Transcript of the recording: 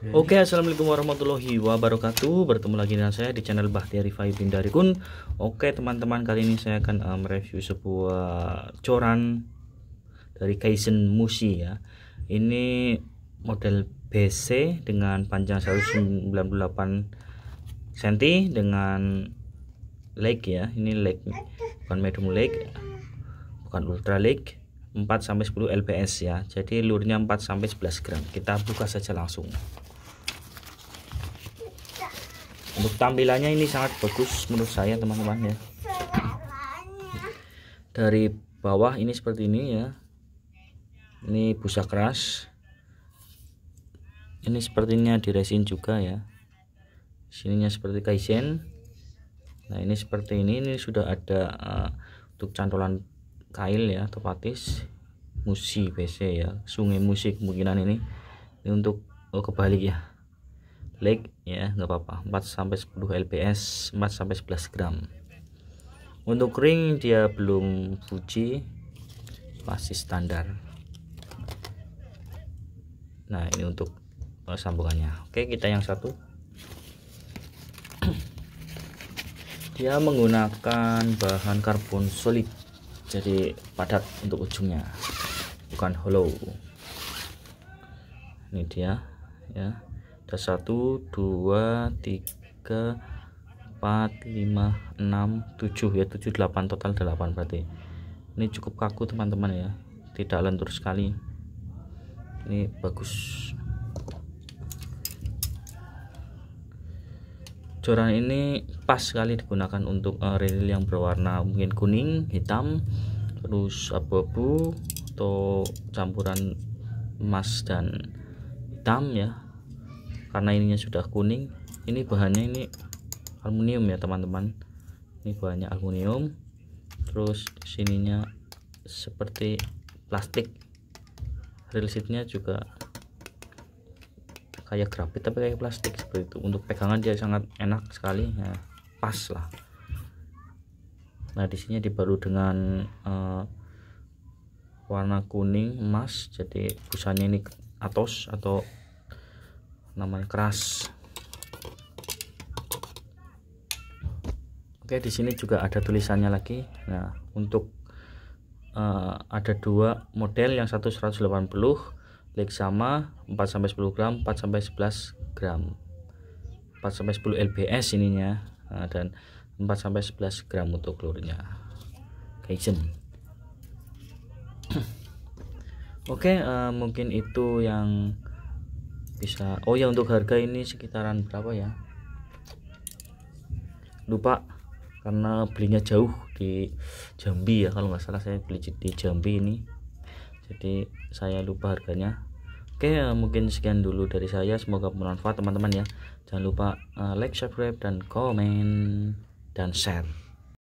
Hmm. Oke, okay, assalamualaikum warahmatullahi wabarakatuh. Bertemu lagi dengan saya di channel Bahtiari Faibin dari Kun. Oke, okay, teman-teman, kali ini saya akan mereview eh, mereview sebuah coran dari Kaisen Musi ya. Ini model BC dengan panjang 198 cm dengan leg ya. Ini leg bukan medium leg, bukan ultra leg. 4 sampai 10 lbs ya. Jadi lurnya 4 sampai 11 gram. Kita buka saja langsung untuk tampilannya ini sangat bagus menurut saya teman-teman ya dari bawah ini seperti ini ya ini busa keras ini sepertinya diresin juga ya sininya seperti kaisen nah ini seperti ini ini sudah ada uh, untuk cantolan kail ya atau patis musi BC ya sungai musik kemungkinan ini ini untuk oh, kebalik ya leg ya nggak apa-apa 4 sampai 10 lps 4 sampai 11 gram untuk ring dia belum Fuji masih standar nah ini untuk eh, sambungannya oke kita yang satu dia menggunakan bahan karbon solid jadi padat untuk ujungnya bukan hollow ini dia ya ada 1 2 3 4 5 6 7 ya 7 8 total 8 berarti ini cukup kaku teman-teman ya tidak lentur sekali ini bagus joran ini pas sekali digunakan untuk uh, reel yang berwarna mungkin kuning hitam terus abu-abu atau campuran emas dan hitam ya karena ininya sudah kuning ini bahannya ini aluminium ya teman-teman ini bahannya aluminium terus sininya seperti plastik real seatnya juga kayak grafit tapi kayak plastik seperti itu untuk pegangan dia sangat enak sekali ya, pas lah nah di dibalut dengan uh, warna kuning emas jadi busanya ini atos atau namanya keras oke di sini juga ada tulisannya lagi nah untuk uh, ada dua model yang satu 180 leg sama 4 sampai 10 gram 4 sampai 11 gram 4 sampai 10 lbs ininya nah, dan 4 sampai 11 gram untuk klornya kayak jam Oke, okay, uh, eh, mungkin itu yang bisa oh ya untuk harga ini sekitaran berapa ya lupa karena belinya jauh di Jambi ya kalau nggak salah saya beli di Jambi ini jadi saya lupa harganya oke ya, mungkin sekian dulu dari saya semoga bermanfaat teman-teman ya jangan lupa eh, like subscribe dan komen dan share